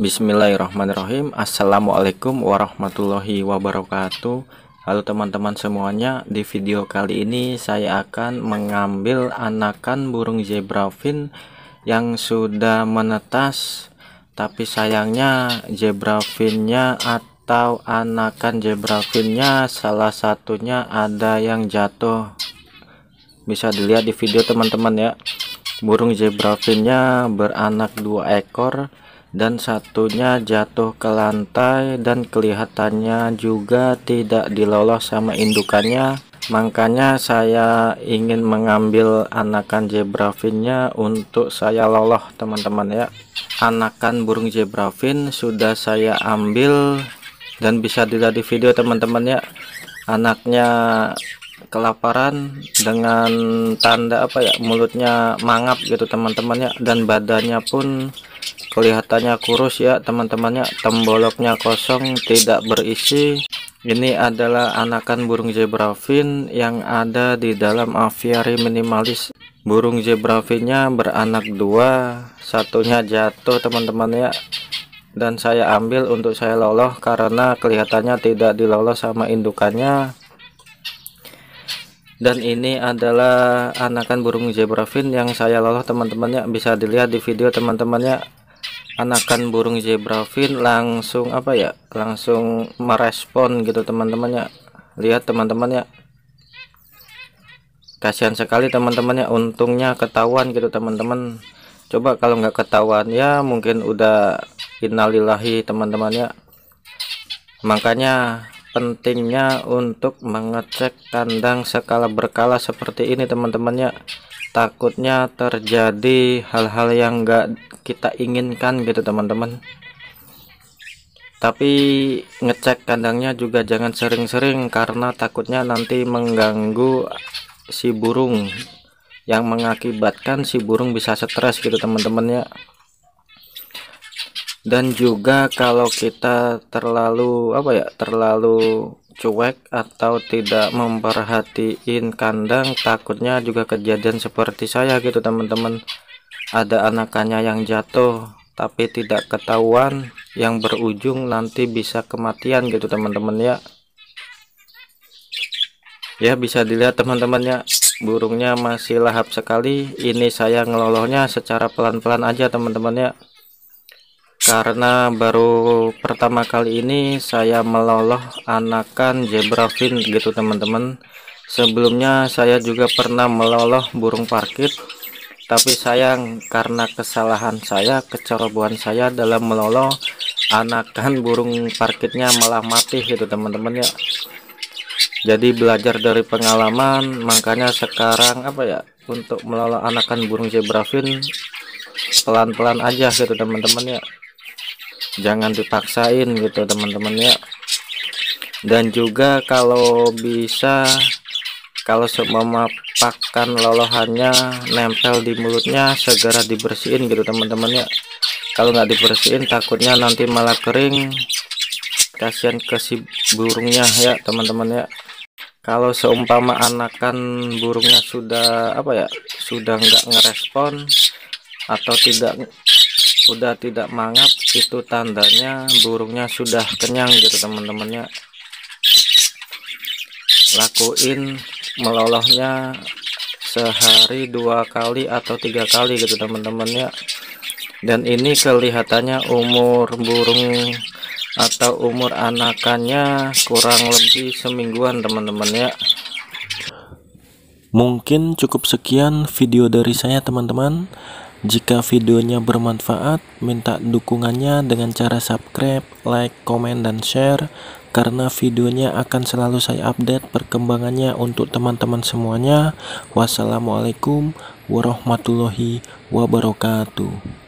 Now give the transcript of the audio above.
Bismillahirrahmanirrahim Assalamualaikum warahmatullahi wabarakatuh Halo teman-teman semuanya Di video kali ini saya akan mengambil anakan burung zebra fin Yang sudah menetas Tapi sayangnya zebra finnya atau anakan zebra finnya Salah satunya ada yang jatuh Bisa dilihat di video teman-teman ya Burung finnya beranak dua ekor dan satunya jatuh ke lantai dan kelihatannya juga tidak dilolos sama indukannya makanya saya ingin mengambil anakan zebrafinnya untuk saya loloh teman-teman ya anakan burung zebrafin sudah saya ambil dan bisa dilihat di video teman-teman ya anaknya kelaparan dengan tanda apa ya mulutnya mangap gitu teman-teman ya dan badannya pun kelihatannya kurus ya teman-temannya temboloknya kosong tidak berisi ini adalah anakan burung zebra fin yang ada di dalam aviary minimalis burung zebra finnya beranak dua satunya jatuh teman-teman ya dan saya ambil untuk saya loloh karena kelihatannya tidak diloloh sama indukannya dan ini adalah anakan burung zebra fin yang saya loloh teman-temannya bisa dilihat di video teman-temannya anakan burung zebrafin langsung apa ya langsung merespon gitu teman-temannya lihat teman-temannya kasihan sekali teman-temannya untungnya ketahuan gitu teman-teman coba kalau nggak ketahuan ya mungkin udah innalillahi teman-temannya makanya pentingnya untuk mengecek kandang skala berkala seperti ini teman-temannya takutnya terjadi hal-hal yang enggak kita inginkan gitu teman-teman tapi ngecek kandangnya juga jangan sering-sering karena takutnya nanti mengganggu si burung yang mengakibatkan si burung bisa stres gitu teman-teman ya dan juga kalau kita terlalu apa ya terlalu cuek atau tidak memperhatiin kandang takutnya juga kejadian seperti saya gitu teman-teman ada anakannya yang jatuh tapi tidak ketahuan yang berujung nanti bisa kematian gitu teman-teman ya ya bisa dilihat teman-teman ya burungnya masih lahap sekali ini saya ngelolohnya secara pelan-pelan aja teman-teman ya karena baru pertama kali ini saya meloloh anakan zebrafin gitu teman-teman sebelumnya saya juga pernah meloloh burung parkit tapi sayang karena kesalahan saya kecerobohan saya dalam meloloh anakan burung parkitnya malah mati gitu teman-teman ya jadi belajar dari pengalaman makanya sekarang apa ya untuk meloloh anakan burung zebrafin pelan-pelan aja gitu teman-teman ya jangan dipaksain gitu teman-teman ya dan juga kalau bisa kalau memapakan lolohannya nempel di mulutnya segera dibersihin gitu teman-teman ya kalau nggak dibersihin takutnya nanti malah kering kasihan ke si burungnya ya teman-teman ya kalau seumpama anakan burungnya sudah apa ya sudah nggak ngerespon atau tidak udah tidak mangap itu tandanya burungnya sudah kenyang gitu teman-temannya lakuin melolohnya sehari dua kali atau tiga kali gitu teman-temannya dan ini kelihatannya umur burung atau umur anakannya kurang lebih semingguan teman-teman ya mungkin cukup sekian video dari saya teman-teman jika videonya bermanfaat, minta dukungannya dengan cara subscribe, like, komen, dan share karena videonya akan selalu saya update perkembangannya untuk teman-teman semuanya. Wassalamualaikum warahmatullahi wabarakatuh.